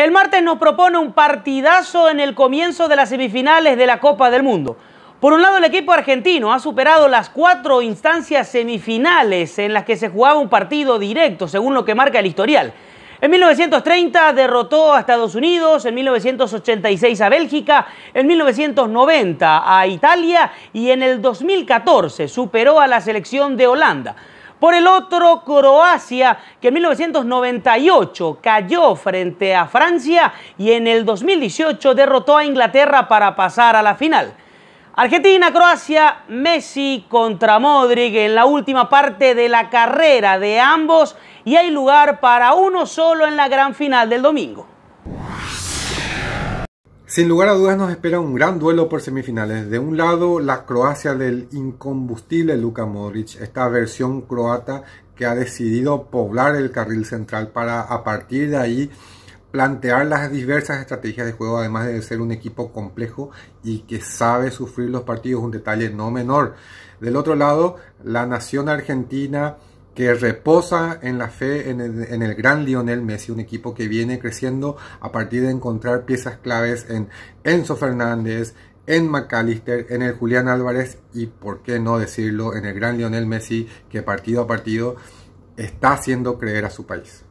El martes nos propone un partidazo en el comienzo de las semifinales de la Copa del Mundo. Por un lado, el equipo argentino ha superado las cuatro instancias semifinales en las que se jugaba un partido directo, según lo que marca el historial. En 1930 derrotó a Estados Unidos, en 1986 a Bélgica, en 1990 a Italia y en el 2014 superó a la selección de Holanda. Por el otro, Croacia, que en 1998 cayó frente a Francia y en el 2018 derrotó a Inglaterra para pasar a la final. Argentina, Croacia, Messi contra Modric en la última parte de la carrera de ambos y hay lugar para uno solo en la gran final del domingo. Sin lugar a dudas nos espera un gran duelo por semifinales. De un lado, la Croacia del incombustible Luka Modric, esta versión croata que ha decidido poblar el carril central para a partir de ahí plantear las diversas estrategias de juego, además de ser un equipo complejo y que sabe sufrir los partidos, un detalle no menor. Del otro lado, la nación argentina que reposa en la fe en el, gran Lionel Messi, un equipo que viene creciendo a partir de encontrar piezas claves en Enzo Fernández, en McAllister, en el Julián Álvarez y, por qué no decirlo, en el gran Lionel Messi, que partido a partido está haciendo creer a su país.